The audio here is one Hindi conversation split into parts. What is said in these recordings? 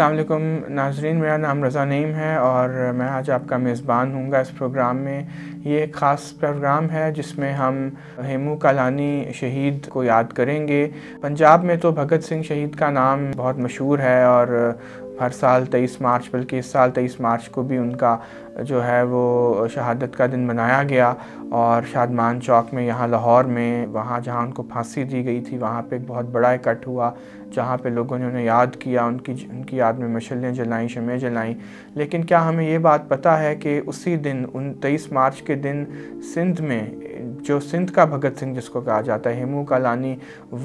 अल्लाम नाजरीन मेरा नाम रज़ा नईम है और मैं आज आपका मेज़बान हूँगा इस प्रोग्राम में ये एक ख़ास प्रोग्राम है जिसमें हम हेमू कलानी शहीद को याद करेंगे पंजाब में तो भगत सिंह शहीद का नाम बहुत मशहूर है और हर साल 23 मार्च बल्कि इस साल 23 मार्च को भी उनका जो है वो शहादत का दिन मनाया गया और शादमान चौक में यहाँ लाहौर में वहाँ जहाँ उनको फांसी दी गई थी वहाँ पे एक बहुत बड़ा इकट्ठ हुआ जहाँ पे लोगों ने उन्हें याद किया उनकी उनकी याद में मछलियाँ जलाईं शमें जलाईं लेकिन क्या हमें ये बात पता है कि उसी दिन उन तेईस मार्च के दिन सिंध में जो सिंध का भगत सिंह जिसको कहा जाता है हेमू कालानी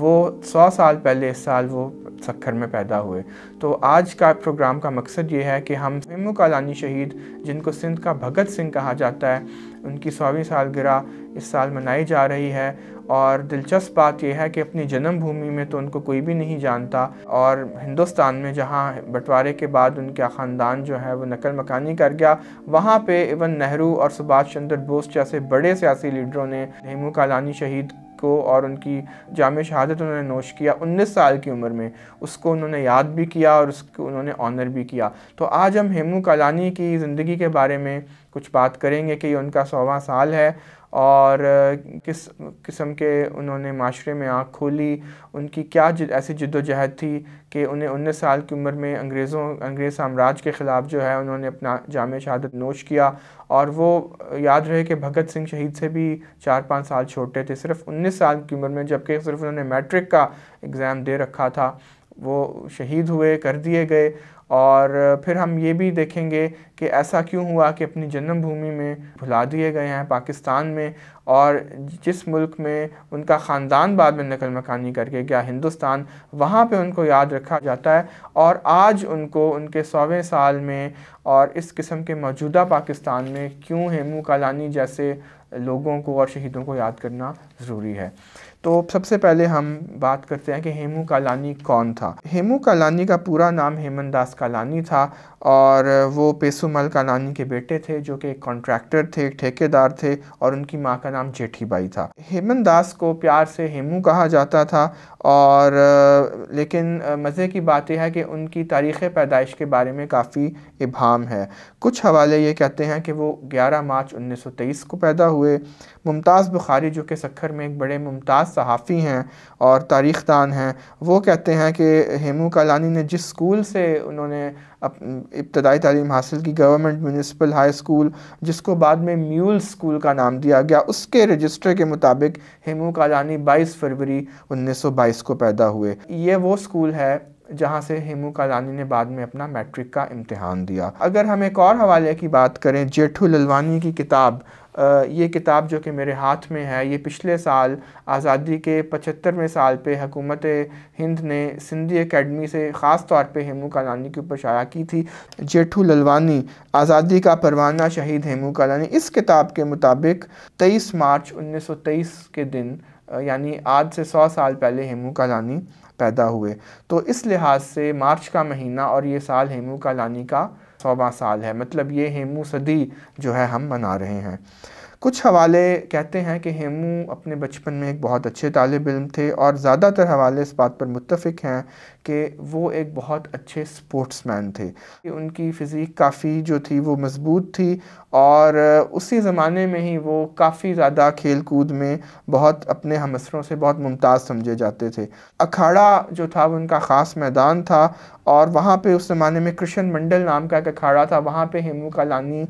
वो सौ साल पहले इस साल वो सक्खर में पैदा हुए तो आज का प्रोग्राम का मकसद ये है कि हम हेमू कालानी शहीद जिनको सिंध का भगत सिंह कहा जाता है उनकी सौवीं सालगिरह इस साल मनाई जा रही है और दिलचस्प बात यह है कि अपनी जन्मभूमि में तो उनको कोई भी नहीं जानता और हिंदुस्तान में जहाँ बंटवारे के बाद उनका ख़ानदान जो है वो नकल मकानी कर गया वहाँ पे इवन नेहरू और सुभाष चंद्र बोस जैसे बड़े सियासी लीडरों ने हेमू कालानी शहीद को और उनकी जाम शहादत उन्होंने नोश किया उन्नीस साल की उम्र में उसको उन्होंने याद भी किया और उसको उन्होंने ऑनर भी किया तो आज हम हेमू कलानी की ज़िंदगी के बारे में कुछ बात करेंगे कि ये उनका सोवा साल है और किस किस्म के उन्होंने माशरे में आँख खोली उनकी क्या जिद, ऐसी जद्दोजहद थी कि उन्हें उन्नीस साल की उम्र में अंग्रेज़ों अंग्रेज़ साम्राज्य के ख़िलाफ़ जो है उन्होंने अपना जाम शहादत नोश किया और वो याद रहे कि भगत सिंह शहीद से भी चार पाँच साल छोटे थे सिर्फ उन्नीस साल की उम्र में जबकि सिर्फ उन्होंने मैट्रिक का एग्ज़ाम दे रखा था वो शहीद हुए कर दिए गए और फिर हम ये भी देखेंगे कि ऐसा क्यों हुआ कि अपनी जन्मभूमि में भुला दिए गए हैं पाकिस्तान में और जिस मुल्क में उनका ख़ानदान बाद में नकल मकानी करके गया हिंदुस्तान वहाँ पे उनको याद रखा जाता है और आज उनको उनके सौवें साल में और इस किस्म के मौजूदा पाकिस्तान में क्यों हेमू कालानी जैसे लोगों को और शहीदों को याद करना ज़रूरी है तो सबसे पहले हम बात करते हैं कि हेमू कालानी कौन था हेमू कालानी का पूरा नाम हेमन दास कालानी था और वो पेसूमल कानानी के बेटे थे जो कि एक कॉन्ट्रैक्टर थे एक ठेकेदार थे और उनकी माँ का नाम जेठी बाई था हेमन दास को प्यार से हेमू कहा जाता था और लेकिन मज़े की बात यह है कि उनकी तारीख़ पैदाइश के बारे में काफ़ी इबाम है कुछ हवाले ये कहते हैं कि वो 11 मार्च 1923 को पैदा हुए मुमताज़ बुखारी जो कि सखर में एक बड़े मुमताज़ सहाफ़ी हैं और तारीख़ दान हैं वो कहते हैं कि हेमू कलानी ने जिस स्कूल से उन्होंने इब्तदाई तलीम हासिल की गवर्नमेंट म्यूनसिपल हाई स्कूल जिसको बाद में म्यूल स्कूल का नाम दिया गया उसके रजिस्टर के मुताबिक हेमू कालानी बाईस फरवरी उन्नीस सौ बाईस को पैदा हुए ये वो स्कूल है जहाँ से हेमू कालानी ने बाद में अपना मैट्रिक का इम्तहान दिया अगर हम एक और हवाले की बात करें जेठू ललवानी की किताब ये किताब जो कि मेरे हाथ में है ये पिछले साल आज़ादी के पचहत्तरवें साल पे हकूमत हिंद ने सिंधी एकेडमी से ख़ास तौर पे हेमू कलानी के ऊपर शाया की थी जेठू ललवानी आज़ादी का परवाना शहीद हेमू कलानी इस किताब के मुताबिक 23 मार्च 1923 के दिन यानी आज से 100 साल पहले हेमू कलानी पैदा हुए तो इस लिहाज से मार्च का महीना और ये साल हेमू कालानी का सौवा साल है मतलब ये हेमू सदी जो है हम मना रहे हैं कुछ हवाले कहते हैं कि हेमू अपने बचपन में एक बहुत अच्छे तालब इम थे और ज़्यादातर हवाले इस बात पर मुतफिक हैं कि वो एक बहुत अच्छे स्पोर्ट्स मैन थे उनकी फ़िज़ीक काफ़ी जो थी वो मज़बूत थी और उसी ज़माने में ही वो काफ़ी ज़्यादा खेल कूद में बहुत अपने हमसरों से बहुत मुमताज़ समझे जाते थे अखाड़ा जो था वो उनका ख़ास मैदान था और वहाँ पे उस ज़माने में कृष्ण मंडल नाम का एक अखाड़ा था वहाँ पे हेमू कालानी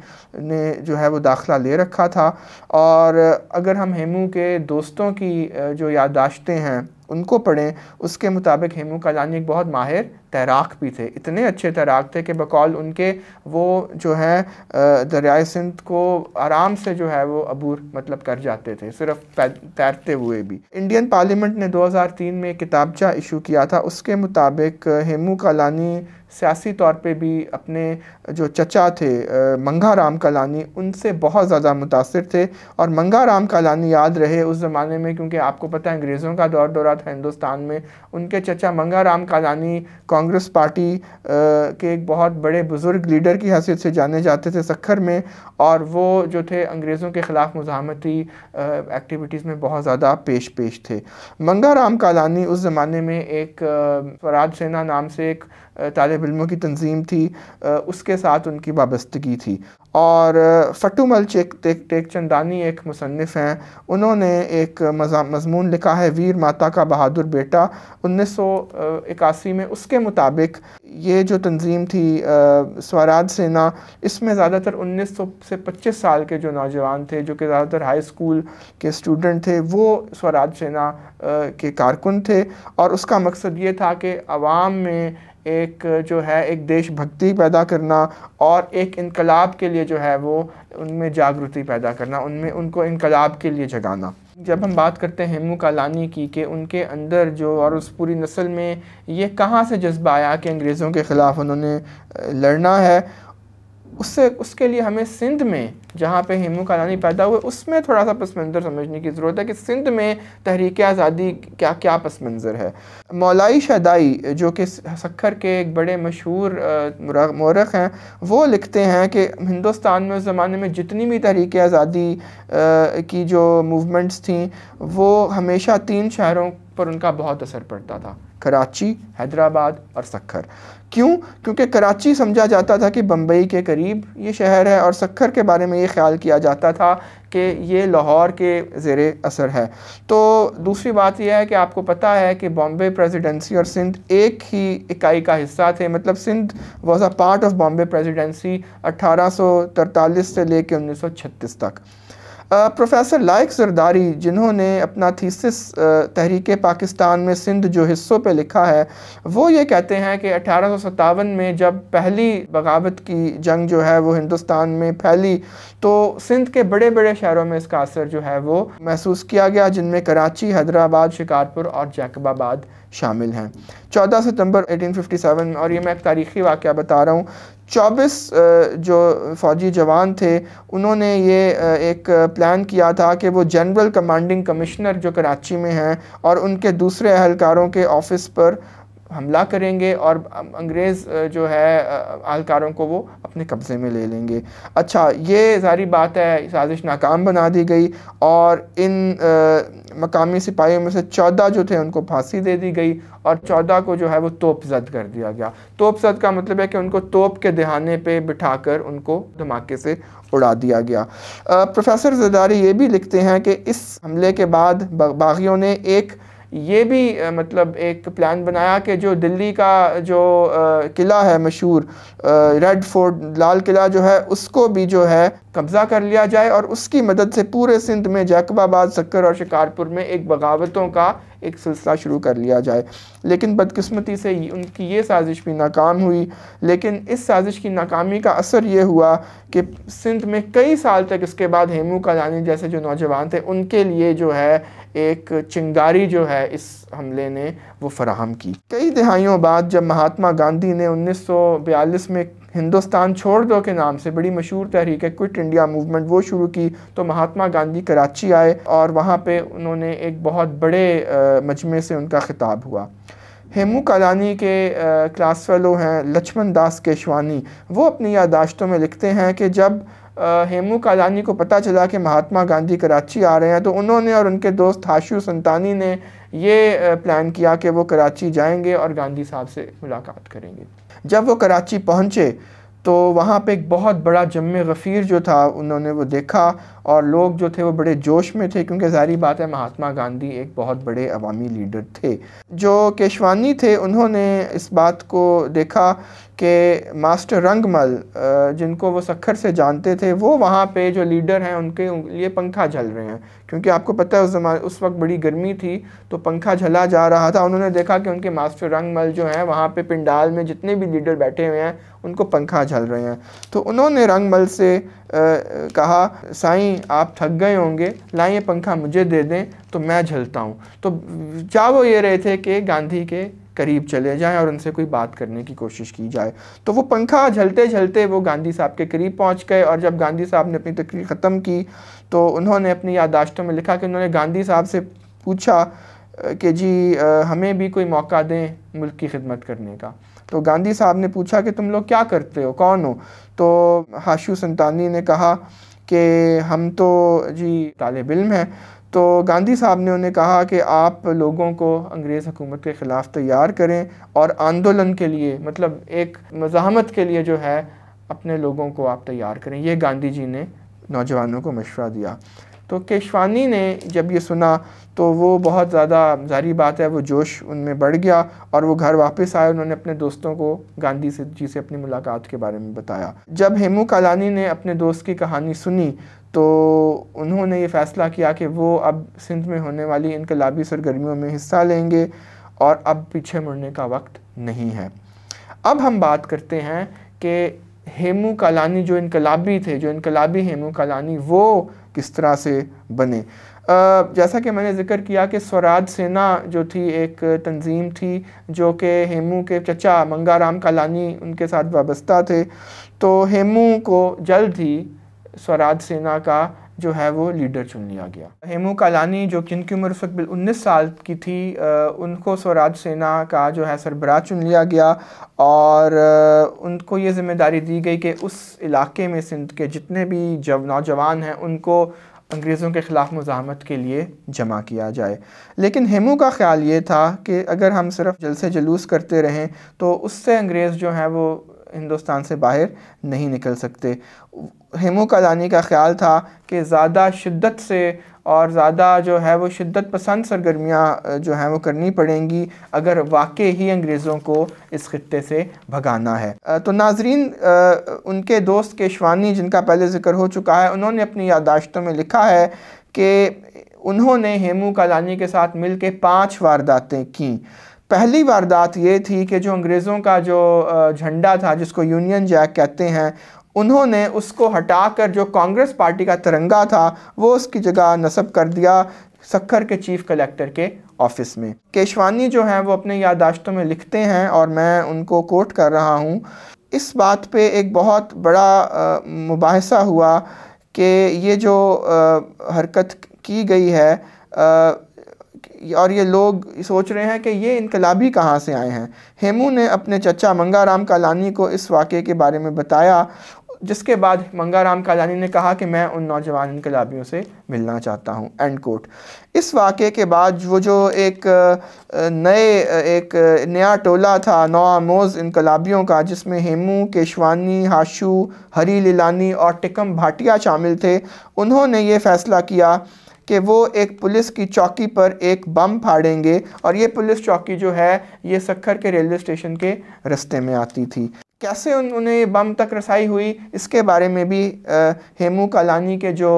ने जो है वो दाखला ले रखा था और अगर हम हेमू के दोस्तों की जो याददाश्तें हैं उनको पढ़ें उसके मुताबिक हेमू कालानी एक बहुत माहिर तैराक भी थे इतने अच्छे तैराक थे कि बकौल उनके वो जो है दरियाए सिंध को आराम से जो है वो अबूर मतलब कर जाते थे सिर्फ तैरते हुए भी इंडियन पार्लियामेंट ने 2003 में किताबचा इशू किया था उसके मुताबिक हेमू कालानी सियासी तौर पे भी अपने जो चचा थे मंगा राम कालानी उनसे बहुत ज़्यादा मुतासर थे और मंगा राम कालानी याद रहे उस ज़माने में क्योंकि आपको पता है अंग्रेज़ों का दौर दौरा था हिंदुस्तान में उनके चचा मंगा राम कालानी कांग्रेस पार्टी के एक बहुत बड़े बुज़ुर्ग लीडर की हैसियत से जाने जाते थे सखर में और वो जो थे अंग्रेज़ों के ख़िलाफ़ मुजामती एक्टिविटीज़ में बहुत ज़्यादा पेश पेश थे मंगा राम कालानी उस ज़माने में एक फराज सेना नाम से एक तालब फिल्मों की तंजीम थी उसके साथ उनकी वाबस्तगी थी और फ़टू चेक टेक टेक चंदानी एक मुसनफ़ हैं उन्होंने एक मजमून लिखा है वीर माता का बहादुर बेटा उन्नीस सौ इक्यासी में उसके मुताबिक ये जो तंजीम थी स्वराज सेना इसमें ज़्यादातर उन्नीस सौ से पच्चीस साल के जो नौजवान थे जो कि ज़्यादातर हाई स्कूल के स्टूडेंट थे वो स्वराज सेना के कारकुन थे और उसका मकसद ये था कि आवाम में एक जो है एक देशभक्ति पैदा करना और एक इनकलाब के लिए जो है वो उनमें जागृति पैदा करना उनमें उनको इनकलाब के लिए जगाना जब हम बात करते हैं हेमू कालानी की कि उनके अंदर जो और उस पूरी नस्ल में ये कहाँ से जज्बा आया कि अंग्रेज़ों के ख़िलाफ़ उन्होंने लड़ना है उससे उसके लिए हमें सिंध में जहाँ पे हेमू कालानी पैदा हुए उसमें थोड़ा सा पस मंज़र समझने की ज़रूरत है कि सिंध में तहरीक आज़ादी क्या क्या पस मंज़र है मौलाई शदाई जो कि सखर के एक बड़े मशहूर मौरख हैं वो लिखते हैं कि हिंदुस्तान में उस ज़माने में जितनी भी तहरीक आज़ादी की जो मूवमेंट्स थी वो हमेशा तीन शहरों पर उनका बहुत असर पड़ता था कराची हैदराबाद और सखर क्यों क्योंकि कराची समझा जाता था कि बम्बई के करीब ये शहर है और सखर के बारे में ये ख्याल किया जाता था कि ये लाहौर के ज़ेर असर है तो दूसरी बात यह है कि आपको पता है कि बॉम्बे प्रेसिडेंसी और सिंध एक ही इकाई का हिस्सा थे मतलब Sindh was a part of Bombay Presidency तरतालीस से लेकर छत्तीस तक प्रोफेसर लाइक जरदारी जिन्होंने अपना थीसिस तहरीक पाकिस्तान में सिंध जो हिस्सों पे लिखा है वो ये कहते हैं कि अठारह में जब पहली बगावत की जंग जो है वो हिंदुस्तान में फैली तो सिंध के बड़े बड़े शहरों में इसका असर जो है वो महसूस किया गया जिनमें कराची हैदराबाद शिकारपुर और जैकबाबाद शामिल हैं 14 सितंबर 1857 और ये मैं एक तारीख़ी वाक़ बता रहा हूँ चौबीस जो फ़ौजी जवान थे उन्होंने ये एक प्लान किया था कि वो जनरल कमांडिंग कमिश्नर जो कराची में हैं और उनके दूसरे अहलकारों के ऑफिस पर हमला करेंगे और अं-, अंग्रेज़ जो है आलकारों को वो अपने कब्ज़े में ले लेंगे अच्छा ये सारी बात है साजिश नाकाम बना दी गई और इन आ, मकामी सिपाहियों में से चौदह जो थे उनको फांसी दे दी गई और चौदह को जो है वो तोप जद कर दिया गया तोप जद का मतलब है कि उनको तोप के दहाने पे बिठाकर उनको धमाके से उड़ा दिया गया आ, प्रोफेसर जदारी ये भी लिखते हैं कि इस हमले के बाद बागियों ने एक ये भी मतलब एक प्लान बनाया कि जो दिल्ली का जो किला है मशहूर रेड फोर्ट लाल किला जो है उसको भी जो है कब्ज़ा कर लिया जाए और उसकी मदद से पूरे सिंध में जैकबाबाद सक्कर और शिकारपुर में एक बगावतों का एक सिलसिला शुरू कर लिया जाए लेकिन बदकस्मती से उनकी ये साजिश भी नाकाम हुई लेकिन इस साजिश की नाकामी का असर ये हुआ कि सिंध में कई साल तक इसके बाद हेमू कलानी जैसे जो नौजवान थे उनके लिए जो है एक चिंगारी जो है इस हमले ने वो फराहम की कई दहाइयों बाद जब महात्मा गांधी ने 1942 में हिंदुस्तान छोड़ दो के नाम से बड़ी मशहूर तहरीक है क्विट इंडिया मूवमेंट वो शुरू की तो महात्मा गांधी कराची आए और वहाँ पे उन्होंने एक बहुत बड़े मजमे से उनका खिताब हुआ हेमू कलानी के क्लास फेलो हैं लक्ष्मण दास केशवानी वो अपनी यादाश्तों में लिखते हैं कि जब हेमू कलानी को पता चला कि महात्मा गांधी कराची आ रहे हैं तो उन्होंने और उनके दोस्त हाशू संतानी ने ये प्लान किया कि वो कराची जाएंगे और गांधी साहब से मुलाकात करेंगे जब वो कराची पहुँचे तो वहाँ पे एक बहुत बड़ा जम गफ़ीर जो था उन्होंने वो देखा और लोग जो थे वो बड़े जोश में थे क्योंकि ज़ाहरी बात है महात्मा गांधी एक बहुत बड़े अवामी लीडर थे जो केशवानी थे उन्होंने इस बात को देखा के मास्टर रंगमल जिनको वो सखर से जानते थे वो वहाँ पे जो लीडर हैं उनके लिए पंखा झल रहे हैं क्योंकि आपको पता है उस जमा उस वक्त बड़ी गर्मी थी तो पंखा झला जा रहा था उन्होंने देखा कि उनके मास्टर रंगमल जो हैं वहाँ पे पिंडाल में जितने भी लीडर बैठे हुए हैं उनको पंखा झल रहे हैं तो उन्होंने रंगमल से आ, कहा साईं आप थक गए होंगे लाइए पंखा मुझे दे दें तो मैं झलता हूँ तो जा वो ये रहे थे कि गांधी के करीब चले जाएं और उनसे कोई बात करने की कोशिश की जाए तो वो पंखा झलते झलते वो गांधी साहब के करीब पहुंच गए और जब गांधी साहब ने अपनी तकरीर ख़त्म की तो उन्होंने अपनी यादाश्तों में लिखा कि उन्होंने गांधी साहब से पूछा कि जी हमें भी कोई मौका दें मुल्क की खिदमत करने का तो गांधी साहब ने पूछा कि तुम लोग क्या करते हो कौन हो तो हाशू संतानी ने कहा कि हम तो जी तालब इम हैं तो गांधी साहब ने उन्हें कहा कि आप लोगों को अंग्रेज़ हुकूमत के ख़िलाफ़ तैयार करें और आंदोलन के लिए मतलब एक मज़ात के लिए जो है अपने लोगों को आप तैयार करें ये गांधी जी ने नौजवानों को मशवरा दिया तो केशवानी ने जब ये सुना तो वो बहुत ज़्यादा जारी बात है वो जोश उनमें बढ़ गया और वो घर वापस आए उन्होंने अपने दोस्तों को गांधी से जी से अपनी मुलाकात के बारे में बताया जब हेमू कालानी ने अपने दोस्त की कहानी सुनी तो उन्होंने ये फ़ैसला किया कि वो अब सिंध में होने वाली इनकलाबी सरगर्मियों में हिस्सा लेंगे और अब पीछे मुड़ने का वक्त नहीं है अब हम बात करते हैं कि हेमू कालानी जो इनकलाबी थे जो इनकलाबी हेमू कालानी वो किस तरह से बने जैसा कि मैंने जिक्र किया कि स्वराज सेना जो थी एक तंजीम थी जो कि हेमू के चचा मंगाराम कालानी उनके साथ वाबस्ता थे तो हेमू को जल्द ही स्वराज सेना का जो है वो लीडर चुन लिया गया हेमू कालानी जो कि इनकी उम्र उस वक्त उन्नीस साल की थी उनको स्वराज सेना का जो है सरबराह चुन लिया गया और उनको ये जिम्मेदारी दी गई कि उस इलाके में सिंध के जितने भी जव नौजवान हैं उनको अंग्रेज़ों के ख़िलाफ़ मुजामत के लिए जमा किया जाए लेकिन हेमू का ख्याल ये था कि अगर हम सिर्फ जलसे जुलूस करते रहें तो उससे अंग्रेज़ जो हैं वो हिंदुस्तान से बाहर नहीं निकल सकते हेमो कालानी का ख्याल था कि ज़्यादा शिद्दत से और ज़्यादा जो है वो शिद्दत पसंद सरगर्मियाँ जो हैं वो करनी पड़ेंगी अगर वाकई ही अंग्रेज़ों को इस खत्े से भगाना है तो नाजरीन उनके दोस्त केशवानी जिनका पहले ज़िक्र हो चुका है उन्होंने अपनी यादाश्तों में लिखा है कि उन्होंने हेमू कलानी के साथ मिल के पाँच वारदातें कं पहली वारदात ये थी कि जो अंग्रेज़ों का जो झंडा था जिसको यूनियन जैक कहते हैं उन्होंने उसको हटाकर जो कांग्रेस पार्टी का तिरंगा था वो उसकी जगह नस्ब कर दिया सखर के चीफ कलेक्टर के ऑफिस में केशवानी जो हैं वो अपने यादाश्तों में लिखते हैं और मैं उनको कोट कर रहा हूँ इस बात पे एक बहुत बड़ा मुबासा हुआ कि ये जो आ, हरकत की गई है आ, और ये लोग सोच रहे हैं कि ये इनकलाबी कहाँ से आए हैं हेमू ने अपने चचा मंगाराम कालानी को इस वाक़े के बारे में बताया जिसके बाद मंगाराम कालानी ने कहा कि मैं उन नौजवान इनकलाबियों से मिलना चाहता हूँ एंड कोट इस वाक़े के बाद वो जो एक नए एक नया टोला था नौआमोज़ इनकलाबियों का जिसमें हेमू केशवानी हाशू हरी लीलानी और टिकम भाटिया शामिल थे उन्होंने ये फ़ैसला किया कि वो एक पुलिस की चौकी पर एक बम फाड़ेंगे और ये पुलिस चौकी जो है ये सखर के रेलवे स्टेशन के रस्ते में आती थी कैसे उन, उन्हें बम तक रसाई हुई इसके बारे में भी आ, हेमू कालानी के जो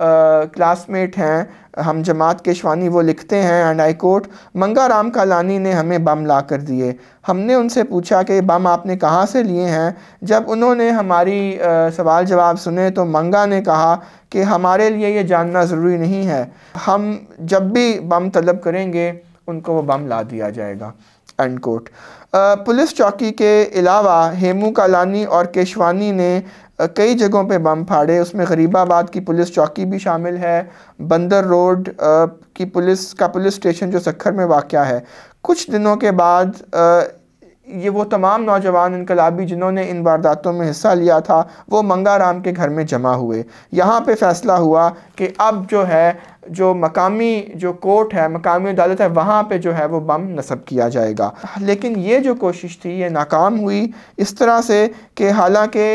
क्लासमेट हैं हम जमात के शवानी वो लिखते हैं एंड आई कोट मंगा राम कालानी ने हमें बम ला कर दिए हमने उनसे पूछा कि बम आपने कहाँ से लिए हैं जब उन्होंने हमारी आ, सवाल जवाब सुने तो मंगा ने कहा कि हमारे लिए ये जानना ज़रूरी नहीं है हम जब भी बम तलब करेंगे उनको वो बम ला दिया जाएगा एंड कोट पुलिस चौकी के अलावा हेमू कालानी और केशवानी ने कई जगहों पे बम फाड़े उसमें गरीबाबाद की पुलिस चौकी भी शामिल है बंदर रोड की पुलिस का पुलिस स्टेशन जो सखर में वाक़ है कुछ दिनों के बाद ये वो तमाम नौजवान इनकलाबी जिन्होंने इन वारदातों में हिस्सा लिया था वो मंगाराम के घर में जमा हुए यहाँ पे फ़ैसला हुआ कि अब जो है जो मकामी जो कोर्ट है मकामी अदालत है वहाँ पे जो है वो बम नस्ब किया जाएगा लेकिन ये जो कोशिश थी ये नाकाम हुई इस तरह से कि हालांकि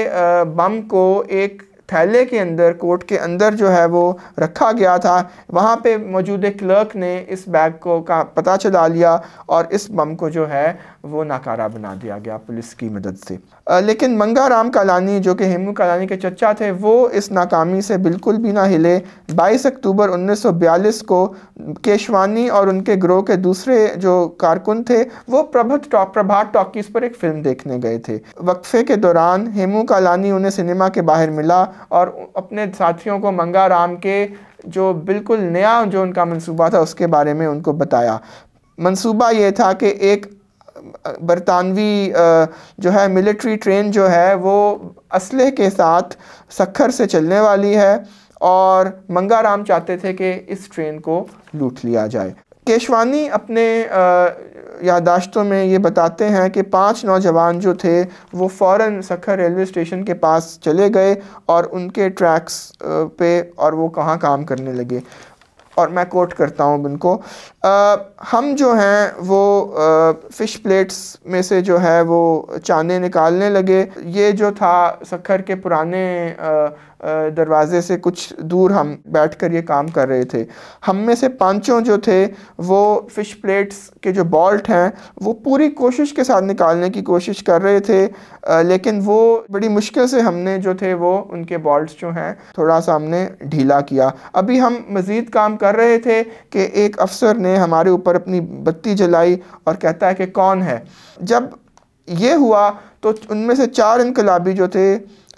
बम को एक थैले के अंदर कोर्ट के अंदर जो है वो रखा गया था वहाँ पे मौजूद क्लर्क ने इस बैग को का पता चला लिया और इस बम को जो है वो नाकारा बना दिया गया पुलिस की मदद से आ, लेकिन मंगा राम कालानी जो कि हेमू कालानी के चचा थे वो इस नाकामी से बिल्कुल भी ना हिले 22 अक्टूबर 1942 को केशवानी और उनके ग्रोह के दूसरे जो कारकुन थे वो प्रभत टॉक प्रभात टॉकीज़ पर एक फ़िल्म देखने गए थे वक्फे के दौरान हेमू कालानी उन्हें सिनेमा के बाहर मिला और अपने साथियों को मंगा राम के जो बिल्कुल नया जो उनका मंसूबा था उसके बारे में उनको बताया मंसूबा ये था कि एक बरतानवी जो है मिलिट्री ट्रेन जो है वो असले के साथ सखर से चलने वाली है और मंगाराम चाहते थे कि इस ट्रेन को लूट लिया जाए केशवानी अपने यादाश्तों में ये बताते हैं कि पांच नौजवान जो थे वो फ़ौर सखर रेलवे स्टेशन के पास चले गए और उनके ट्रैक्स पे और वो कहाँ काम करने लगे और मैं कोट करता हूँ उनको आ, हम जो हैं वो आ, फ़िश प्लेट्स में से जो है वो चाने निकालने लगे ये जो था सखर के पुराने आ, दरवाज़े से कुछ दूर हम बैठ कर ये काम कर रहे थे हम में से पांचों जो थे वो फ़िश प्लेट्स के जो बॉल्ट हैं वो पूरी कोशिश के साथ निकालने की कोशिश कर रहे थे लेकिन वो बड़ी मुश्किल से हमने जो थे वो उनके बॉल्ट जो हैं थोड़ा सा हमने ढीला किया अभी हम मज़ीद काम कर रहे थे कि एक अफसर ने हमारे ऊपर अपनी बत्ती जलाई और कहता है कि कौन है जब ये हुआ तो उनमें से चार इनकलाबी जो थे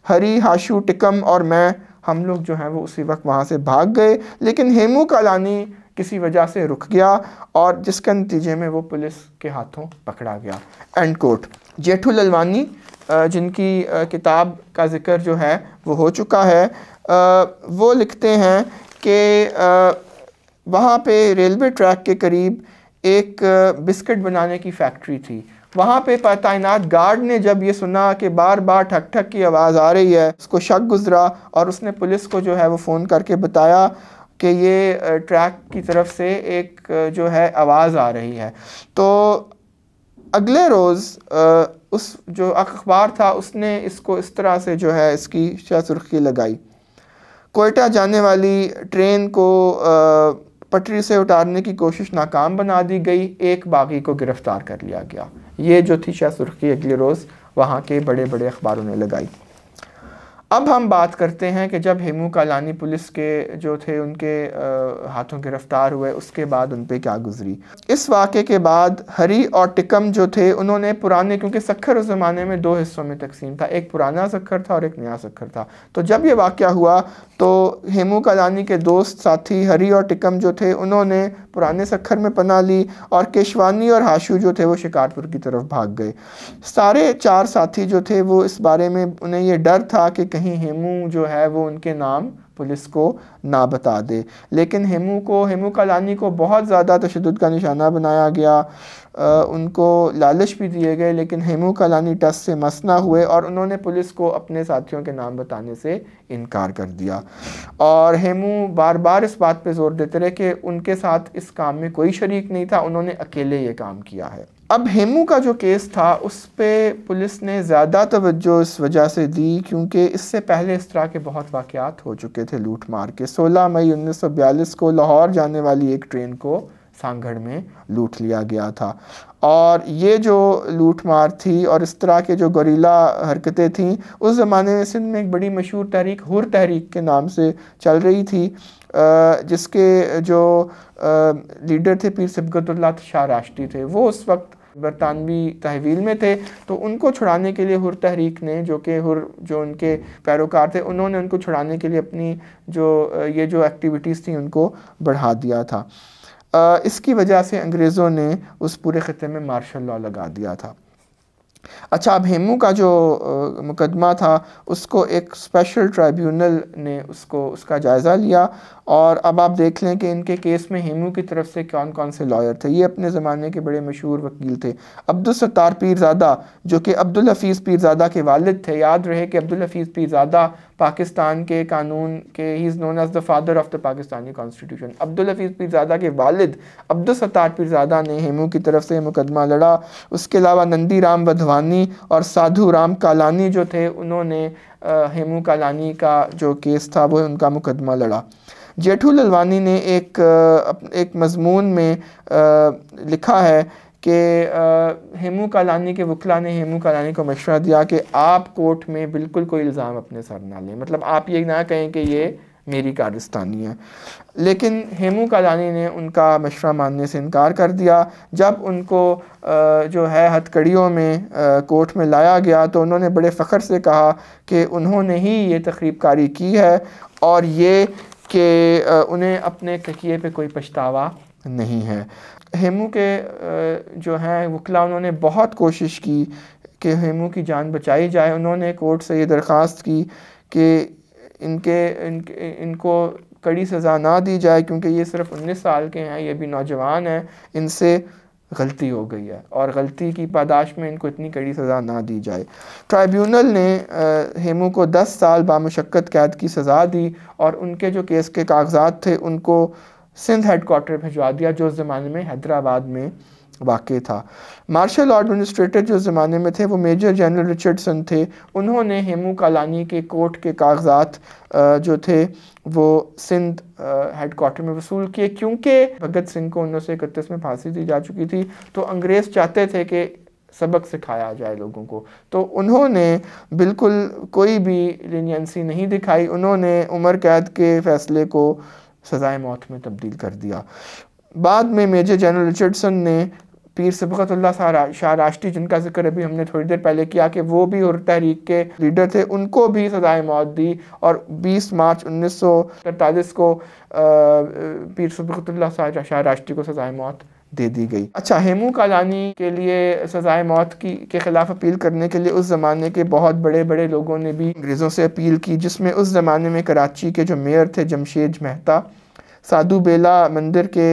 हरी हाशु टिकम और मैं हम लोग जो हैं वो उसी वक्त वहाँ से भाग गए लेकिन हेमू कालानी किसी वजह से रुक गया और जिसके नतीजे में वो पुलिस के हाथों पकड़ा गया एंड कोर्ट जेठू ललवानी जिनकी किताब का ज़िक्र जो है वो हो चुका है वो लिखते हैं कि वहाँ पे रेलवे ट्रैक के करीब एक बिस्किट बनाने की फैक्ट्री थी वहाँ पे तैनात गार्ड ने जब ये सुना कि बार बार ठक ठक की आवाज़ आ रही है उसको शक गुज़रा और उसने पुलिस को जो है वो फ़ोन करके बताया कि ये ट्रैक की तरफ से एक जो है आवाज़ आ रही है तो अगले रोज़ उस जो अखबार था उसने इसको इस तरह से जो है इसकी शाह सुर्खी लगाई कोयटा जाने वाली ट्रेन को पटरी से उतारने की कोशिश नाकाम बना दी गई एक बागी को गिरफ़्तार कर लिया गया ये जो थी शाह सुर्खी अगले रोज़ वहाँ के बड़े बड़े अखबारों ने लगाई अब हम बात करते हैं कि जब हेमू कालानी पुलिस के जो थे उनके आ, हाथों गिरफ्तार हुए उसके बाद उन पर क्या गुजरी इस वाक़े के बाद हरी और टिकम जो थे उन्होंने पुराने क्योंकि सखर उस ज़माने में दो हिस्सों में तकसीम था एक पुराना सखर था और एक नया सखर था तो जब ये वाक़ हुआ तो हेमू कालानी के दोस्त साथी हरी और टिकम जो थे उन्होंने पुराने सखर में पना ली और केशवानी और हाशू जो थे वो शिकारपुर की तरफ भाग गए सारे चार साथी जो थे वो इस बारे में उन्हें ये डर था कि कहीं हेमू जो है वो उनके नाम पुलिस को ना बता दे लेकिन हेमू को हेमू कलानी को बहुत ज़्यादा तशद का निशाना बनाया गया आ, उनको लालच भी दिए गए लेकिन हेमू कलानी टस से मस ना हुए और उन्होंने पुलिस को अपने साथियों के नाम बताने से इनकार कर दिया और हेमू बार बार इस बात पे जोर देते रहे कि उनके साथ इस काम में कोई शरीक नहीं था उन्होंने अकेले ये काम किया है अब हेमू का जो केस था उस पर पुलिस ने ज़्यादा तवज्जो इस वजह से दी क्योंकि इससे पहले इस तरह के बहुत वाक़ात हो चुके थे लूट मार के 16 मई 1942 को लाहौर जाने वाली एक ट्रेन को सांगढ़ में लूट लिया गया था और ये जो लूट मार थी और इस तरह के जो गरीला हरकतें थीं उस ज़माने में सिंध में एक बड़ी मशहूर तहरीक हुर तहरीक के नाम से चल रही थी जिसके जो लीडर थे पीर सबगतुल्ला शाह राष्ट्री थे वो उस वक्त बरतानवी तहवील में थे तो उनको छुड़ाने के लिए हुर तहरीक ने जो कि हुर जो उनके पैरोकार थे उन्होंने उनको छुड़ाने के लिए अपनी जो ये जो एक्टिविटीज़ थी उनको बढ़ा दिया था इसकी वजह से अंग्रेज़ों ने उस पूरे ख़ते में मार्शल लॉ लगा दिया था अच्छा अब हेमू का जो मुकदमा था उसको एक स्पेशल ट्राइब्यूनल ने उसको उसका जायज़ा लिया और अब आप देख लें कि इनके केस में हेमू की तरफ से कौन कौन से लॉयर थे ये अपने ज़माने के बड़े मशहूर वकील थे अब्दुलस्तार पीरजादा जो कि अब्दुल हफीज़ पीरजादा के वालिद थे याद रहे कि अब्दुल हफीज़ पीरजादा पाकिस्तान के कानून के ही is known as the father of the Pakistani constitution Abdul Hafeez Pirzada के वालिद अब्दुलसत्तार पीरजादा ने हेमू की तरफ से मुकदमा लड़ा उसके अलावा नंदी राम वधवानी और साधु राम कालानी जो थे उन्होंने हेमू कालानी का जो केस था वो उनका मुकदमा लड़ा जेठू ललवानी ने एक एक मजमून में लिखा है कि हेमू कालानी के वकला ने हेमू कालानी को मशवरा दिया कि आप कोर्ट में बिल्कुल कोई इल्ज़ाम अपने सर ना लें मतलब आप ये ना कहें कि ये मेरी कारिस्तानी है लेकिन हेमू कालानी ने उनका मशवरा मानने से इनकार कर दिया जब उनको जो है हथकड़ियों में कोर्ट में लाया गया तो उन्होंने बड़े फ़ख्र से कहा कि उन्होंने ही ये तकरीबकारी की है और ये कि उन्हें अपने तकिए पे कोई पछतावा नहीं है हेमू के जो हैं वकला उन्होंने बहुत कोशिश की कि हेमू की जान बचाई जाए उन्होंने कोर्ट से ये दरख्वास्त की कि इनके इन, इनको कड़ी सज़ा ना दी जाए क्योंकि ये सिर्फ उन्नीस साल के हैं ये भी नौजवान हैं इनसे गलती हो गई है और गलती की पादाश में इनको इतनी कड़ी सज़ा ना दी जाए ट्राइब्यूनल ने हेमू को 10 साल बामशक्क़त कैद की सज़ा दी और उनके जो केस के कागजात थे उनको सिंध हेड भिजवा दिया जो उस ज़माने में हैदराबाद में वाक़ था मार्शल एडमिनिस्ट्रेटर जो ज़माने में थे वो मेजर जनरल रिचर्डसन थे उन्होंने हेमू कालानी के कोर्ट के कागजात जो थे वो सिंध हेड क्वार्टर में वसूल किए क्योंकि भगत सिंह को उन्नीस सौ इकतीस में फांसी दी जा चुकी थी तो अंग्रेज़ चाहते थे कि सबक सिखाया जाए लोगों को तो उन्होंने बिल्कुल कोई भी लिनियंसी नहीं दिखाई उन्होंने उम्र कैद के फैसले को सज़ाए मौत में तब्दील कर दिया बाद में मेजर जनरल रिचर्डसन ने पीर सबकतुल्ला शाह राष्ट्रीय जिनका जिक्र अभी हमने थोड़ी देर पहले किया कि वो भी हुर तहरीक के लीडर थे उनको भी सजाए मौत दी और 20 मार्च उन्नीस को आ, पीर सबकत शाह राष्ट्रीय को सजाए मौत दे दी गई अच्छा हेमू कालानी के लिए सजाए मौत की के ख़िलाफ़ अपील करने के लिए उस ज़माने के बहुत बड़े बड़े लोगों ने भी अंग्रेज़ों से अपील की जिसमें उस ज़माने में कराची के जो मेयर थे जमशेद मेहता साधु बेला मंदिर के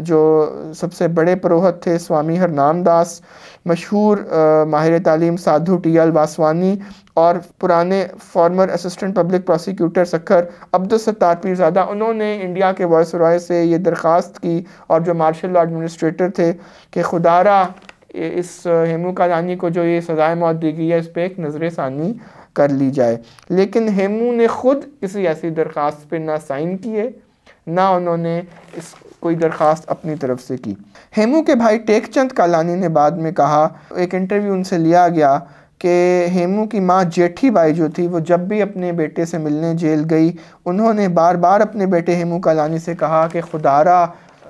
जो सबसे बड़े परोहत थे स्वामी हरनाम दास मशहूर माहिर तालीम साधु टी एल वासवानी और पुराने former assistant public prosecutor Sukkur Abdul Sattar Pirzada उन्होंने इंडिया के वॉयस रॉय से ये दरख्वास्त की और जो मार्शल लॉ एडमिनिस्ट्रेटर थे कि खुदारा इस हेमू कालानी को जो ये सजाए मौत दी गई है इस पर एक नज़र षानी कर ली जाए लेकिन हेमू ने ख़ुद किसी ऐसी दरख्वास्त पर ना साइन किए ना उन्होंने इस कोई दरख्वास्त अपनी तरफ से की हेमू के भाई टेकचंद कालानी ने बाद में कहा एक इंटरव्यू उनसे लिया गया कि हेमू की माँ जेठी बाई जो थी वो जब भी अपने बेटे से मिलने जेल गई उन्होंने बार बार अपने बेटे हेमू कालानी से कहा कि खुदारा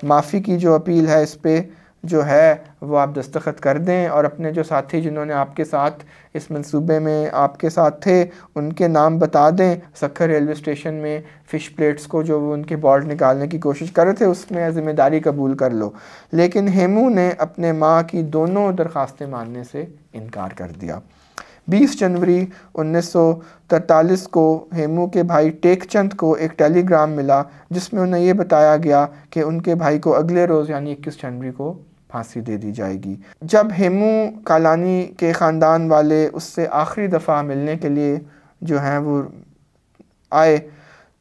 माफ़ी की जो अपील है इस पर जो है वो आप दस्तखत कर दें और अपने जो साथी जिन्होंने आपके साथ इस मंसूबे में आपके साथ थे उनके नाम बता दें सखर रेलवे स्टेशन में फ़िश प्लेट्स को जो उनके बॉल्ट निकालने की कोशिश कर रहे थे उसमें ज़िम्मेदारी कबूल कर लो लेकिन हेमू ने अपने माँ की दोनों दरख्वास्तें मानने से इनकार कर दिया 20 जनवरी 1943 को हेमू के भाई टेकचंद को एक टेलीग्राम मिला जिसमें उन्हें यह बताया गया कि उनके भाई को अगले रोज़ यानी 21 जनवरी को फांसी दे दी जाएगी जब हेमू कालानी के ख़ानदान वाले उससे आखिरी दफ़ा मिलने के लिए जो हैं वो आए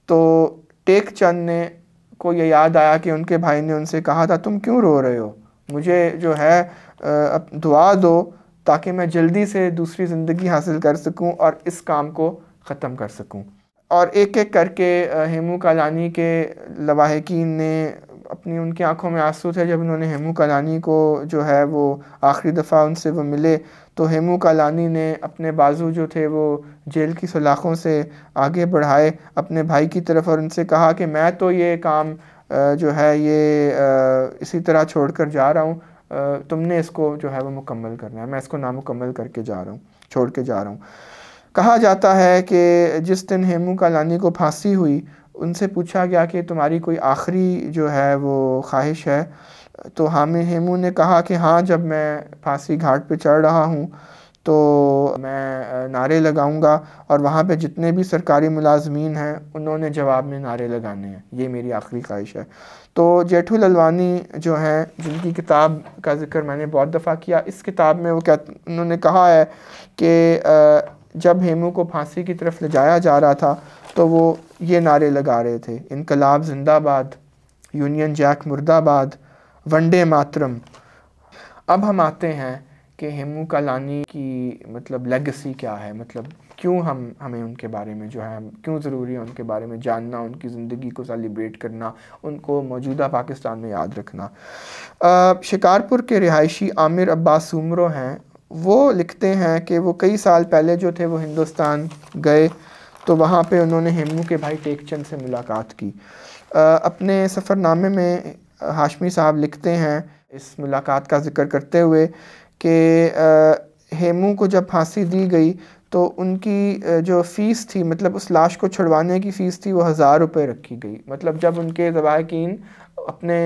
तो टेक चंद ने को ये याद आया कि उनके भाई ने उनसे कहा था तुम क्यों रो रहे हो मुझे जो है दुआ दो ताकि मैं जल्दी से दूसरी ज़िंदगी हासिल कर सकूं और इस काम को ख़त्म कर सकूं और एक एक करके हेमू कालानी के लवाहकिन ने अपनी उनकी आंखों में आंसू थे जब उन्होंने हेमू कलानी को जो है वो आखिरी दफ़ा उनसे वो मिले तो हेमू कालानी ने अपने बाजू जो थे वो जेल की सलाखों से आगे बढ़ाए अपने भाई की तरफ और उनसे कहा कि मैं तो ये काम जो है ये इसी तरह छोड़ कर जा रहा हूँ तुमने इसको जो है वो मुकम्मल करना है मैं इसको नामुकम्मल करके जा रहा हूँ छोड़ के जा रहा हूँ कहा जाता है कि जिस दिन हेमू कालानी को फांसी हुई उनसे पूछा गया कि तुम्हारी कोई आखिरी जो है वो ख्वाहिश है तो हामिद हेमू ने कहा कि हाँ जब मैं फांसी घाट पे चढ़ रहा हूँ तो मैं नारे लगाऊंगा और वहाँ पे जितने भी सरकारी मुलाजमीन हैं उन्होंने जवाब में नारे लगाने हैं ये मेरी आखिरी ख्वाहिश है तो जेठू ललवानी जो हैं जिनकी किताब का जिक्र मैंने बहुत दफ़ा किया इस किताब में वो क्या उन्होंने कहा है कि जब हेमू को फांसी की तरफ ले जाया जा रहा था तो वो ये नारे लगा रहे थे इनकलाब जिंदाबाद यूनियन जैक मुर्दाबाद वनडे मातरम अब हम आते हैं कि हेमू कलानी की मतलब लेगेसी क्या है मतलब क्यों हम हमें उनके बारे में जो है क्यों ज़रूरी है उनके बारे में जानना उनकी ज़िंदगी को सेलिब्रेट करना उनको मौजूदा पाकिस्तान में याद रखना आ, शिकारपुर के रिहायशी आमिर अब्बास उमरों हैं वो लिखते हैं कि वो कई साल पहले जो थे वो हिंदुस्तान गए तो वहाँ पे उन्होंने हेमू के भाई टेकचंद से मुलाकात की आ, अपने सफ़रनामे में हाशमी साहब लिखते हैं इस मुलाकात का जिक्र करते हुए कि हेमू को जब फांसी दी गई तो उनकी जो फ़ीस थी मतलब उस लाश को छुड़वाने की फ़ीस थी वो हज़ार रुपये रखी गई मतलब जब उनके जवाकिन अपने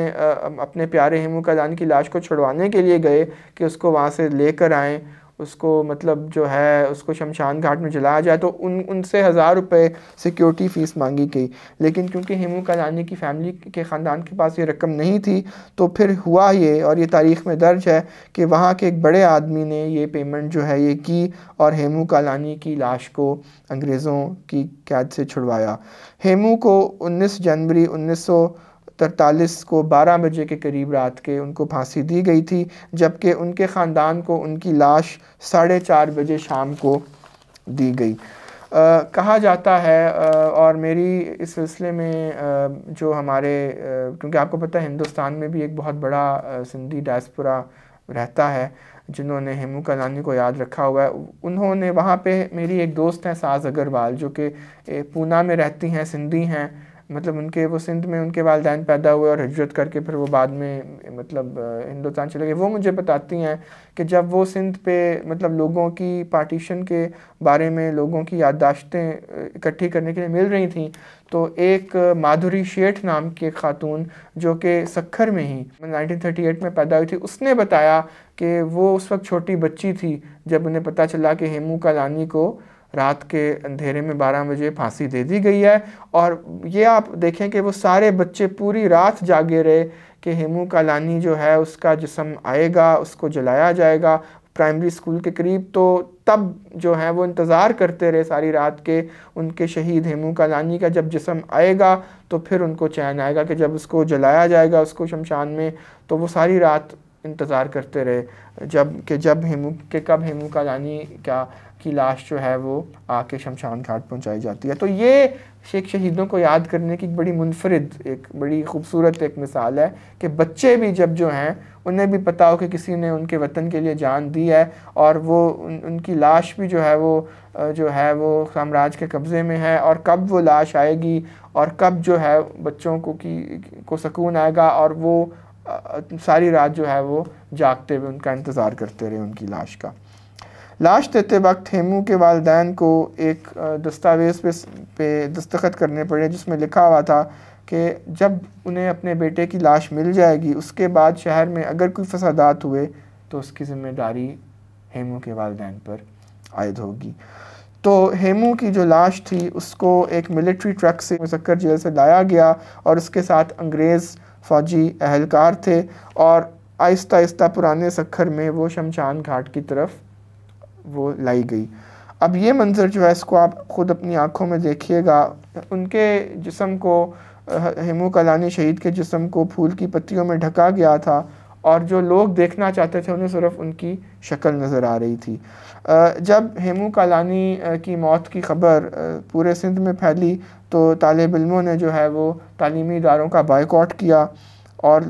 अपने प्यारे हेमू कादान की लाश को छुड़वाने के लिए गए कि उसको वहाँ से लेकर आएँ उसको मतलब जो है उसको शमशान घाट में जलाया जाए तो उन उनसे हज़ार रुपये सिक्योरिटी फ़ीस मांगी गई लेकिन क्योंकि हेमू कालानी की फैमिली के ख़ानदान के पास ये रकम नहीं थी तो फिर हुआ ये और ये तारीख़ में दर्ज है कि वहाँ के एक बड़े आदमी ने ये पेमेंट जो है ये की और हेमू कालानी की लाश को अंग्रेज़ों की कैद से छुड़वाया हेमू को उन्नीस जनवरी उन्नीस सौ तरतालीस को बारह बजे के करीब रात के उनको फांसी दी गई थी जबकि उनके ख़ानदान को उनकी लाश साढ़े चार बजे शाम को दी गई आ, कहा जाता है आ, और मेरी इस सिलसिले में आ, जो हमारे क्योंकि आपको पता है हिंदुस्तान में भी एक बहुत बड़ा सिंधी डायस्पोरा रहता है जिन्होंने हेमू कलानी को याद रखा हुआ है उन्होंने वहाँ पे मेरी एक दोस्त हैं साज अग्रवाल जो कि पूना में रहती हैं सिंधी हैं मतलब उनके वो सिंध में उनके वालदान पैदा हुए और हजरत करके फिर वो बाद में मतलब हिंदुस्तान चले गए वो मुझे बताती हैं कि जब वो सिंध पे मतलब लोगों की पार्टीशन के बारे में लोगों की याददाश्तें इकट्ठी करने के लिए मिल रही थी तो एक माधुरी शेठ नाम की खातून जो कि सखर में ही 1938 में पैदा हुई थी उसने बताया कि वो उस वक्त छोटी बच्ची थी जब उन्हें पता चला कि हेमू कालानी को रात के अंधेरे में 12 बजे फांसी दे दी गई है और ये आप देखें कि वो सारे बच्चे पूरी रात जागे रहे कि हेमू कालानी जो है उसका जिसम आएगा उसको जलाया जाएगा प्राइमरी स्कूल के करीब तो तब जो है वो इंतज़ार करते रहे सारी रात के उनके शहीद हेमू कालानी का जब जिसम आएगा तो फिर उनको चैन आएगा कि जब उसको जलाया जाएगा उसको शमशान में तो वो सारी रात इंतज़ार करते रहे जब कि जब हेमू के कब हेमू कालानी का की लाश जो है वो आके शमशान घाट पहुंचाई जाती है तो ये शेख शहीदों को याद करने की एक बड़ी मुनफरद एक बड़ी खूबसूरत एक मिसाल है कि बच्चे भी जब जो हैं उन्हें भी पता हो कि किसी ने उनके वतन के लिए जान दी है और वो उन, उनकी लाश भी जो है वो जो है वो साम्राज्य के कब्ज़े में है और कब वो लाश आएगी और कब जो है बच्चों को की को सकून आएगा और वो सारी रात जो है वो जागते हुए उनका इंतज़ार करते रहे उनकी लाश का लाश देते वक्त हेमू के वालदान को एक दस्तावेज़ पे, पे दस्तखत करने पड़े जिसमें लिखा हुआ था कि जब उन्हें अपने बेटे की लाश मिल जाएगी उसके बाद शहर में अगर कोई फसादात हुए तो उसकी ज़िम्मेदारी हेमू के वालदान पर आयद होगी तो हेमू की जो लाश थी उसको एक मिलिट्री ट्रक से मुजक्कर जेल से लाया गया और उसके साथ अंग्रेज़ फ़ौजी अहलकार थे और आहिस्ता आहिस्ता पुराने सखर में वो शमशान घाट की तरफ वो लाई गई अब ये मंज़र जो है इसको आप ख़ुद अपनी आँखों में देखिएगा उनके जिसम को हेमू कलानी शहीद के जिसम को फूल की पत्तियों में ढका गया था और जो लोग देखना चाहते थे उन्हें सिर्फ उनकी शक्ल नज़र आ रही थी जब हेमू कलानी की मौत की खबर पूरे सिंध में फैली तो तालब इलमों ने जो है वो तालीमी इदारों का बाइकआउट किया और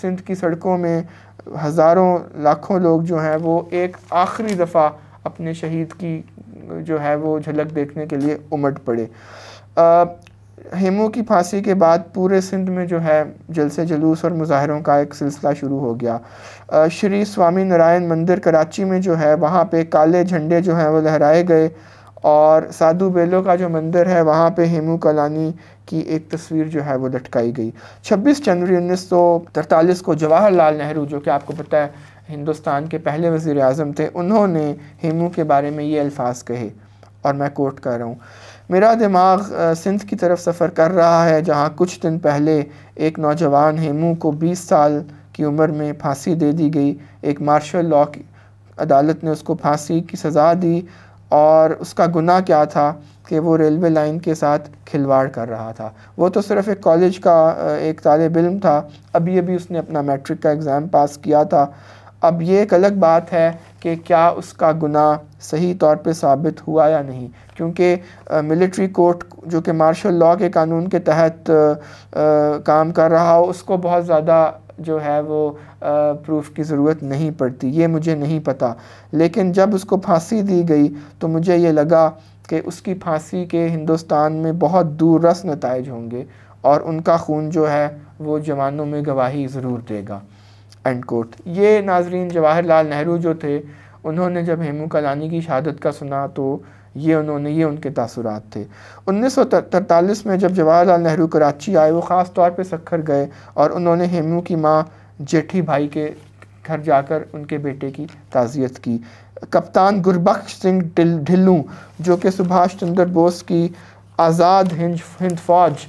सिंध की सड़कों में हज़ारों लाखों लोग जो हैं वो एक आखिरी दफ़ा अपने शहीद की जो है वो झलक देखने के लिए उमट पड़े हेमू की फांसी के बाद पूरे सिंध में जो है जलसे जलूस और मुजाहरों का एक सिलसिला शुरू हो गया श्री स्वामी नारायण मंदिर कराची में जो है वहाँ पे काले झंडे जो हैं वो लहराए गए और साधु बेलो का जो मंदिर है वहाँ पे हेमू कलानी की एक तस्वीर जो है वो लटकाई गई 26 जनवरी 1943 को जवाहरलाल नेहरू जो कि आपको पता है हिंदुस्तान के पहले वज़ी अजम थे उन्होंने हेमू के बारे में ये अल्फाज कहे और मैं कोट कर रहा हूँ मेरा दिमाग सिंध की तरफ सफ़र कर रहा है जहाँ कुछ दिन पहले एक नौजवान हेमू को 20 साल की उम्र में फांसी दे दी गई एक मार्शल लॉ की अदालत ने उसको फांसी की सज़ा दी और उसका गुनाह क्या था कि वो रेलवे लाइन के साथ खिलवाड़ कर रहा था वो तो सिर्फ एक कॉलेज का एक तालब इम था अभी अभी उसने अपना मैट्रिक का एग्ज़ाम पास किया था अब ये एक अलग बात है कि क्या उसका गुनाह सही तौर पे साबित हुआ या नहीं क्योंकि मिलिट्री कोर्ट जो कि मार्शल लॉ के कानून के तहत आ, काम कर रहा हो उसको बहुत ज़्यादा जो है वो प्रूफ की ज़रूरत नहीं पड़ती ये मुझे नहीं पता लेकिन जब उसको फांसी दी गई तो मुझे ये लगा कि उसकी फांसी के हिंदुस्तान में बहुत दूरस नतज होंगे और उनका खून जो है वो जवानों में गवाही ज़रूर देगा एंड कोर्ट ये नाजरीन जवाहरलाल नेहरू जो थे उन्होंने जब हेमू कलानी की शहादत का सुना तो ये उन्होंने ये उनके तासुरात थे उन्नीस सौ तरतालीस में जब जवाहरलाल नेहरू कराची आए वो ख़ास तौर पर सखर गए और उन्होंने हेमू की माँ जेठी भाई के घर जाकर उनके बेटे की ताज़ियत की कप्तान गुरबख्श सिंह ढिल्लू जो कि सुभाष चंद्र बोस की आज़ाद हिंद हिंद फौज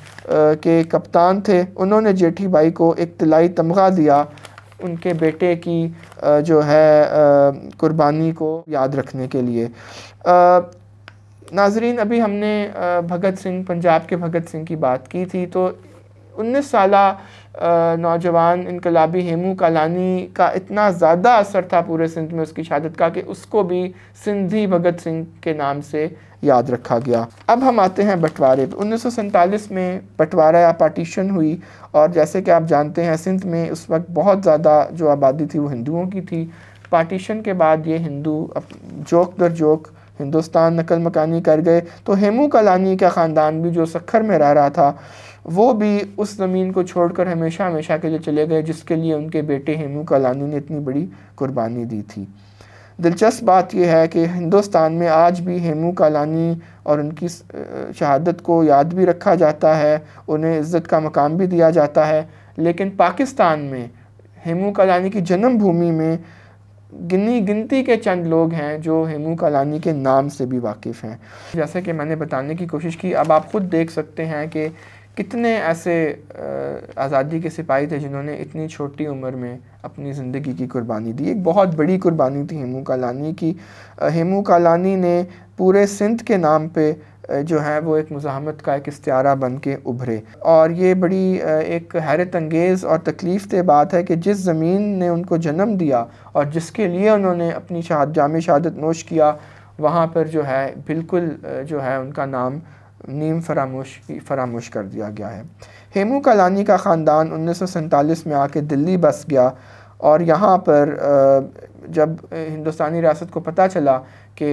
के कप्तान थे उन्होंने जेठी बाई को एक तलाई तमगा दिया उनके बेटे की जो है कुर्बानी को याद रखने के लिए नाजरीन अभी हमने भगत सिंह पंजाब के भगत सिंह की बात की थी तो उन्नीस साल नौजवान इनकलाबी हेमू कालानी का इतना ज़्यादा असर था पूरे सिंध में उसकी शहादत का कि उसको भी सिंधी भगत सिंह के नाम से याद रखा गया अब हम आते हैं बंटवारे पर उन्नीस में बंटवारा या पार्टीशन हुई और जैसे कि आप जानते हैं सिंध में उस वक्त बहुत ज़्यादा जो आबादी थी वो हिंदुओं की थी पार्टीशन के बाद ये हिंदू जोक दर जोक हिंदुस्तान नकल मकानी कर गए तो हेमू कलानी का ख़ानदान भी जो सखर में रह रहा था वो भी उस ज़मीन को छोड़कर हमेशा हमेशा के लिए चले गए जिसके लिए उनके बेटे हेमू कलानी ने इतनी बड़ी कुर्बानी दी थी दिलचस्प बात यह है कि हिंदुस्तान में आज भी हेमू कलानी और उनकी शहादत को याद भी रखा जाता है उन्हें इज़्ज़त का मकाम भी दिया जाता है लेकिन पाकिस्तान में हेमू कलानी की जन्मभूमि में गिनी गिनती के चंद लोग हैं जो हेमू कलानी के नाम से भी वाकिफ़ हैं जैसे कि मैंने बताने की कोशिश की अब आप ख़ुद देख सकते हैं कि कितने ऐसे आज़ादी के सिपाही थे जिन्होंने इतनी छोटी उम्र में अपनी ज़िंदगी की कुर्बानी दी एक बहुत बड़ी कुर्बानी थी हेमू कालानी की हेमू कालानी ने पूरे सिंध के नाम पे जो है वो एक मुजामत का एक इस्तारा बन के उभरे और ये बड़ी एक हैरत अंगेज़ और तकलीफ़ दे बात है कि जिस ज़मीन ने उनको जन्म दिया और जिसके लिए उन्होंने अपनी शहाद जाम शहादत नोश किया वहाँ पर जो है बिल्कुल जो है उनका नाम नीम फरामोश फरामोश कर दिया गया है हेमू कलानी का ख़ानदान उन्नीस में आके दिल्ली बस गया और यहाँ पर जब हिंदुस्तानी रियासत को पता चला कि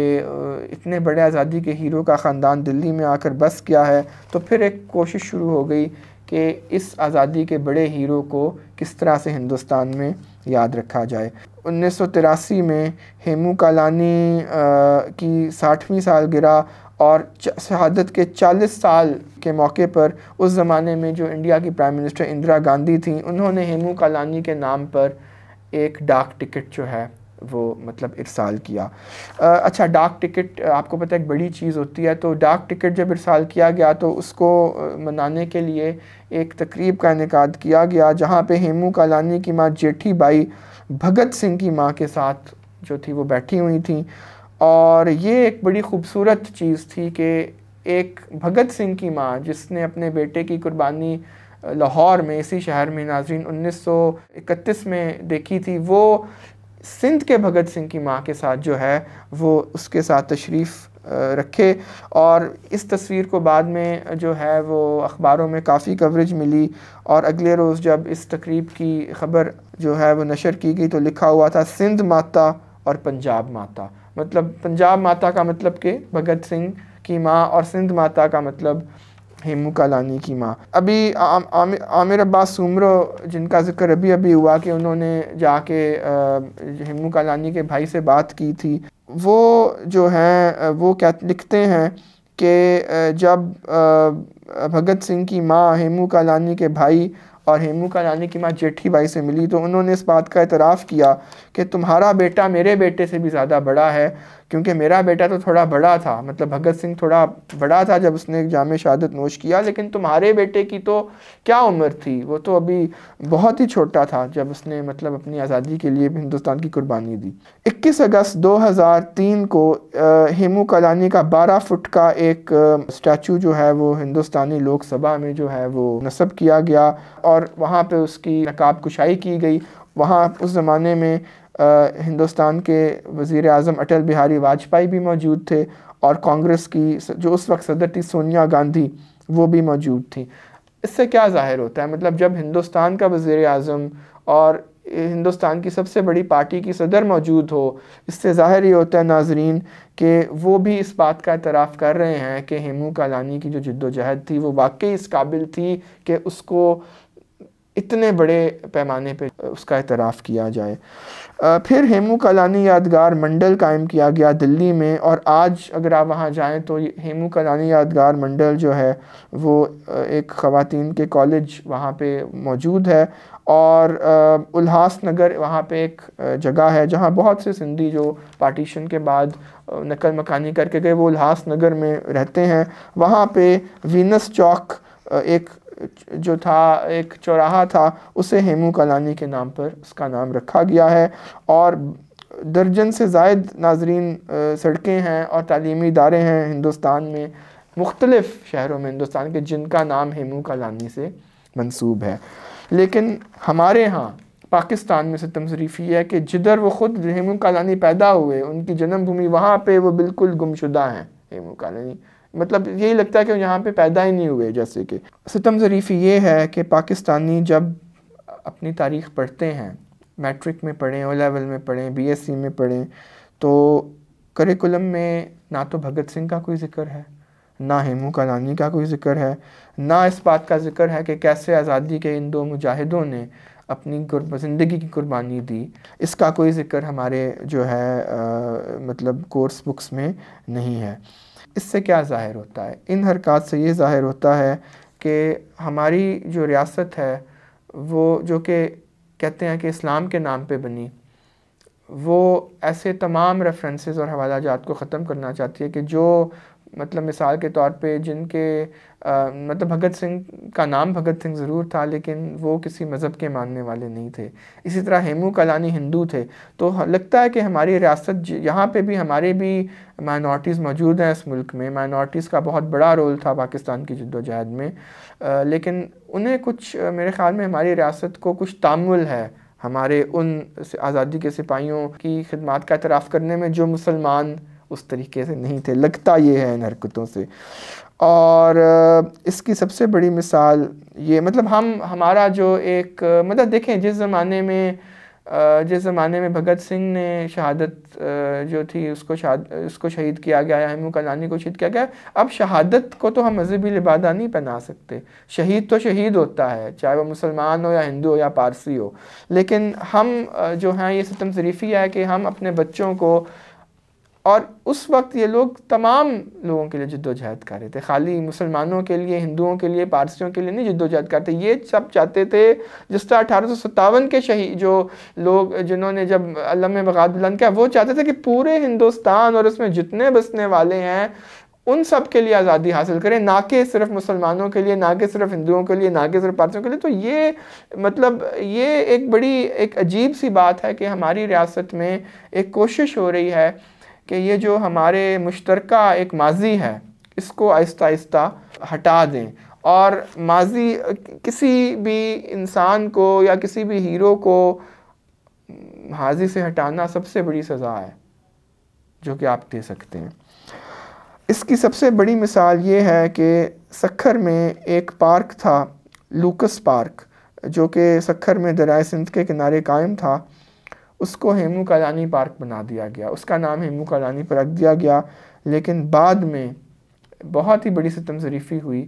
इतने बड़े आज़ादी के हीरो का ख़ानदान दिल्ली में आकर बस गया है तो फिर एक कोशिश शुरू हो गई कि इस आज़ादी के बड़े हीरो को किस तरह से हिंदुस्तान में याद रखा जाए उन्नीस में हेमू कालानी की साठवीं सालगिरह और शहादत के 40 साल के मौके पर उस ज़माने में जो इंडिया की प्राइम मिनिस्टर इंदिरा गांधी थी उन्होंने हेमू कालानी के नाम पर एक डाक टिकट जो है वो मतलब इरसाल किया आ, अच्छा डाक टिकट आपको पता है एक बड़ी चीज़ होती है तो डाक टिकट जब इरसाल किया गया तो उसको मनाने के लिए एक तकरीब का इनका किया गया जहाँ पे हेमू कालानी की माँ जेठी बाई भगत सिंह की माँ के साथ जो थी वो बैठी हुई थी और ये एक बड़ी खूबसूरत चीज़ थी कि एक भगत सिंह की माँ जिसने अपने बेटे की कुर्बानी लाहौर में इसी शहर में नाजरीन 1931 में देखी थी वो सिंध के भगत सिंह की माँ के साथ जो है वो उसके साथ तशरीफ़ रखे और इस तस्वीर को बाद में जो है वो अखबारों में काफ़ी कवरेज मिली और अगले रोज़ जब इस तकरीब की ख़बर जो है वो नशर की गई तो लिखा हुआ था सिंध माता और पंजाब माता मतलब पंजाब माता का मतलब के भगत सिंह की माँ और सिंध माता का मतलब हेमू कालानी की माँ अभी आ, आमिर अब्बास सुमरो जिनका जिक्र अभी अभी हुआ कि उन्होंने जाके हेमू कालानी के भाई से बात की थी वो जो हैं वो क्या लिखते हैं कि जब भगत सिंह की माँ हेमू कालानी के भाई और हेमू का यानी कि माँ जेठी भाई से मिली तो उन्होंने इस बात का इतराफ़ किया कि तुम्हारा बेटा मेरे बेटे से भी ज़्यादा बड़ा है क्योंकि मेरा बेटा तो थोड़ा बड़ा था मतलब भगत सिंह थोड़ा बड़ा था जब उसने जाम शहादत नोश किया लेकिन तुम्हारे बेटे की तो क्या उम्र थी वो तो अभी बहुत ही छोटा था जब उसने मतलब अपनी आज़ादी के लिए हिंदुस्तान की कुर्बानी दी 21 अगस्त 2003 को हेमू कलानी का बारह फुट का एक स्टैचू जो है वो हिंदुस्तानी लोकसभा में जो है वो नस्ब किया गया और वहाँ पर उसकी नकाब कुशाई की गई वहाँ उस ज़माने में हिंदुस्तान के वज़ी अजम अटल बिहारी वाजपेयी भी मौजूद थे और कांग्रेस की जो उस वक्त सदर थी सोनिया गांधी वो भी मौजूद थी इससे क्या ज़ाहिर होता है मतलब जब हिंदुस्तान का वज़ी अजम और हिंदुस्तान की सबसे बड़ी पार्टी की सदर मौजूद हो इससे ज़ाहिर ही होता है नाजरीन कि वो भी इस बात का अतराफ़ कर रहे हैं कि हेमू कालानी की जो जद्दोजहद थी वो वाकई इस काबिल थी कि उसको इतने बड़े पैमाने पे उसका इतराफ़ किया जाए फिर हेमू कलानी यादगार मंडल कायम किया गया दिल्ली में और आज अगर आप वहाँ जाएँ तो हेमू कलानी यादगार मंडल जो है वो एक ख़वातीन के कॉलेज वहाँ पे मौजूद है और उल्हास नगर वहाँ पे एक जगह है जहाँ बहुत से सिंधी जो पार्टीशन के बाद नकल मकानी करके गए वो उल्हास नगर में रहते हैं वहाँ पे वीनस चौक एक जो था एक चौराहा था उसे हेमू कलानी के नाम पर उसका नाम रखा गया है और दर्जन से जायद नाजरीन सड़कें हैं और तलीमी इदारे हैं हिंदुस्तान में मुख्तलिफ़ शहरों में हिंदुस्तान के जिनका नाम हेमू कलानी से मंसूब है लेकिन हमारे यहाँ पाकिस्तान में से शरीफ ये है कि जिधर वो ख़ुद हेमू कलानी पैदा हुए उनकी जन्मभूमि वहाँ पर वो बिल्कुल गुमशुदा हैं हेमू कलानी मतलब यही लगता है कि यहाँ पे पैदा ही नहीं हुए जैसे कि सितम ज़रीफ़ ये है कि पाकिस्तानी जब अपनी तारीख पढ़ते हैं मैट्रिक में पढ़ें ओ लेवल में पढ़ें बीएससी में पढ़ें तो करिकुलम में ना तो भगत सिंह का कोई ज़िक्र है ना हेमू कलानी का कोई ज़िक्र है ना इस बात का ज़िक्र है कि कैसे आज़ादी के इन दो मुजाहिदों ने अपनी ज़िंदगी की कुर्बानी दी इसका कोई ज़िक्र हमारे जो है आ, मतलब कोर्स बुक्स में नहीं है इससे क्या ज़ाहिर होता है इन हरकत से ये ज़ाहिर होता है कि हमारी जो रियासत है वो जो कि कहते हैं कि इस्लाम के नाम पे बनी वो ऐसे तमाम रेफरेंसेस और हवाला जात को ख़त्म करना चाहती है कि जो मतलब मिसाल के तौर पे जिनके आ, मतलब भगत सिंह का नाम भगत सिंह ज़रूर था लेकिन वो किसी मज़हब के मानने वाले नहीं थे इसी तरह हेमू कलानी हिंदू थे तो लगता है कि हमारी रियासत यहाँ पे भी हमारे भी माइनॉर्टीज़ मौजूद हैं इस मुल्क में माइनॉरिटीज़ का बहुत बड़ा रोल था पाकिस्तान की जद्दोजहद में आ, लेकिन उन्हें कुछ मेरे ख़्याल में हमारी रियासत को कुछ तामुल है हमारे उन आज़ादी के सिपाहियों की खदमात का अतराफ़ करने में जो मुसलमान उस तरीके से नहीं थे लगता ये है इन हरकतों से और इसकी सबसे बड़ी मिसाल ये मतलब हम हमारा जो एक मतलब देखें जिस ज़माने में जिस ज़माने में भगत सिंह ने शहादत जो थी उसको शहाद उसको शहीद किया गया या हेमू कलानी को शहीद किया गया अब शहादत को तो हम मजहबी लिबादा नहीं पहना सकते शहीद तो शहीद होता है चाहे वो मुसलमान हो या हिंदू हो या पारसी हो लेकिन हम जो हैं ये सितम शरीफी है कि हम अपने बच्चों को और उस वक्त ये लोग तमाम लोगों के लिए जद्दोजहद कर रहे थे खाली मुसलमानों के लिए हिंदुओं के लिए पारसियों के लिए नहीं जद्दोजहद करते ये सब चाहते थे जिस तरह अठारह के शहीद जो लोग जिन्होंने जब अलम बगात बुलंद किया वो चाहते थे कि पूरे हिंदुस्तान और उसमें जितने बसने वाले हैं उन सब के लिए आज़ादी हासिल करें ना कि सिर्फ मुसलमानों के लिए ना कि सिर्फ हिंदुओं के लिए ना कि सिर्फ पारसियों के लिए तो ये मतलब ये एक बड़ी एक अजीब सी बात है कि हमारी रियासत में एक कोशिश हो रही है कि ये जो हमारे मुश्तरक एक माजी है इसको आहिस्ता आहिस्ता हटा दें और माजी किसी भी इंसान को या किसी भी हीरो को हाजी से हटाना सबसे बड़ी सज़ा है जो कि आप दे सकते हैं इसकी सबसे बड़ी मिसाल ये है कि सखर में एक पार्क था लूकस पार्क जो कि सखर में दराय सिंध के किनारे कायम था उसको हेमू कालानी पार्क बना दिया गया उसका नाम हेमू कलानी पर रख दिया गया लेकिन बाद में बहुत ही बड़ी सितम शरीफी हुई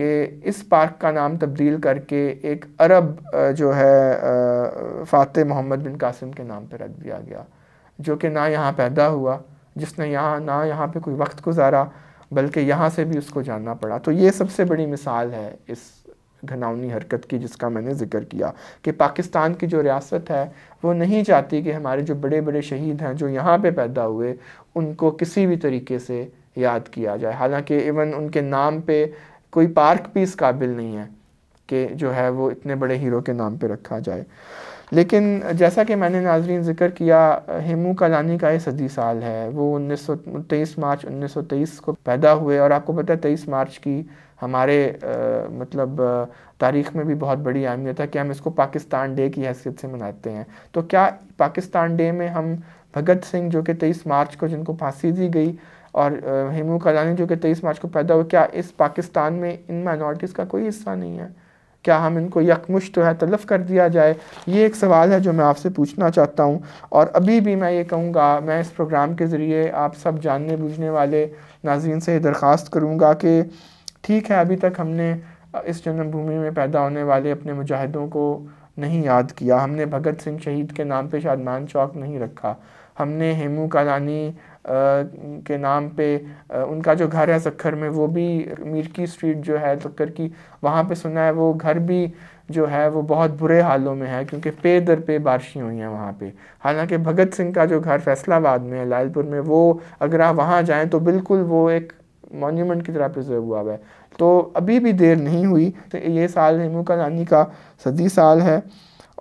कि इस पार्क का नाम तब्दील करके एक अरब जो है फ़ातह मोहम्मद बिन कासिम के नाम पर रख दिया गया जो कि ना यहाँ पैदा हुआ जिसने यहाँ ना यहाँ पे कोई वक्त गुजारा बल्कि यहाँ से भी उसको जानना पड़ा तो ये सबसे बड़ी मिसाल है इस घनावनी हरकत की जिसका मैंने जिक्र किया कि पाकिस्तान की जो रियासत है वो नहीं चाहती कि हमारे जो बड़े बड़े शहीद हैं जो यहाँ पे पैदा हुए उनको किसी भी तरीके से याद किया जाए हालांकि इवन उनके नाम पे कोई पार्क भी इस काबिल नहीं है कि जो है वो इतने बड़े हीरो के नाम पे रखा जाए लेकिन जैसा कि मैंने नाजरीन ज़िक्र किया हेमू कलानी का ये सदी साल है वो उन्नीस मार्च उन्नीस को पैदा हुए और आपको पता है तेईस मार्च की हमारे आ, मतलब तारीख में भी बहुत बड़ी अहमियत है कि हम इसको पाकिस्तान डे की हैसियत से मनाते हैं तो क्या पाकिस्तान डे में हम भगत सिंह जो कि तेईस मार्च को जिनको फांसी दी गई और हेमू कलानी जो कि तेईस मार्च को पैदा हुए क्या इस पाकिस्तान में इन माइनॉरिटीज़ का कोई हिस्सा नहीं है क्या हम इनको यकमुश तो है तलफ कर दिया जाए ये एक सवाल है जो मैं आपसे पूछना चाहता हूँ और अभी भी मैं ये कहूँगा मैं इस प्रोग्राम के ज़रिए आप सब जानने बूझने वाले नाजीन से दरख्वास्त करूँगा कि ठीक है अभी तक हमने इस जन्मभूमि में पैदा होने वाले अपने मुजाहिदों को नहीं याद किया हमने भगत सिंह शहीद के नाम पे शादमान चौक नहीं रखा हमने हेमू कालानी के नाम पे उनका जो घर है सक्खर में वो भी मीरकी स्ट्रीट जो है सक्खर की वहाँ पे सुना है वो घर भी जो है वो बहुत बुरे हालों में है क्योंकि पे दर पे बारिशें हुई हैं वहाँ पे हालांकि भगत सिंह का जो घर फैसलाबाद में है लालपुर में वो अगर आप वहाँ जाएँ तो बिल्कुल वो एक मॉन्यूमेंट की तरह प्रिजर्व हुआ हुआ है तो अभी भी देर नहीं हुई तो ये साल हेमू रानी का सदी साल है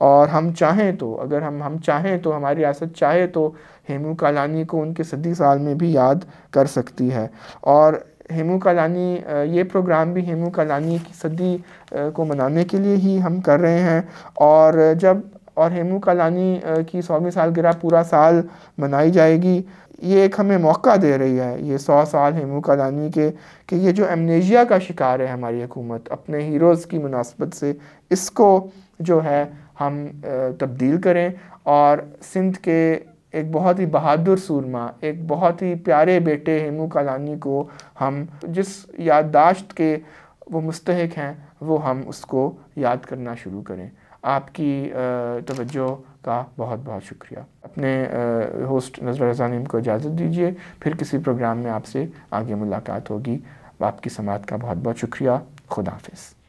और हम चाहें तो अगर हम हम चाहें तो हमारी रियासत चाहे तो हेमू कालानी को उनके सदी साल में भी याद कर सकती है और हेमू कालानी ये प्रोग्राम भी हेमू कालानी की सदी को मनाने के लिए ही हम कर रहे हैं और जब और हेमू कलानी की सौवीं सालगिरह पूरा साल मनाई जाएगी ये एक हमें मौका दे रही है ये सौ साल हेमू कलानी के कि ये जो एमनेजिया का शिकार है हमारी हुकूमत अपने हीरोज़ की मुनासबत से इसको जो है हम तब्दील करें और सिंध के एक बहुत ही बहादुर सूरमा एक बहुत ही प्यारे बेटे हेमू कलानी को हम जिस याददाश्त के वो मुस्तक हैं वो हम उसको याद करना शुरू करें आपकी तवज्जो का बहुत बहुत शुक्रिया अपने होस्ट नजर रजानीम को इजाज़त दीजिए फिर किसी प्रोग्राम में आपसे आगे मुलाकात होगी आपकी समात का बहुत बहुत शुक्रिया खुदाफिज़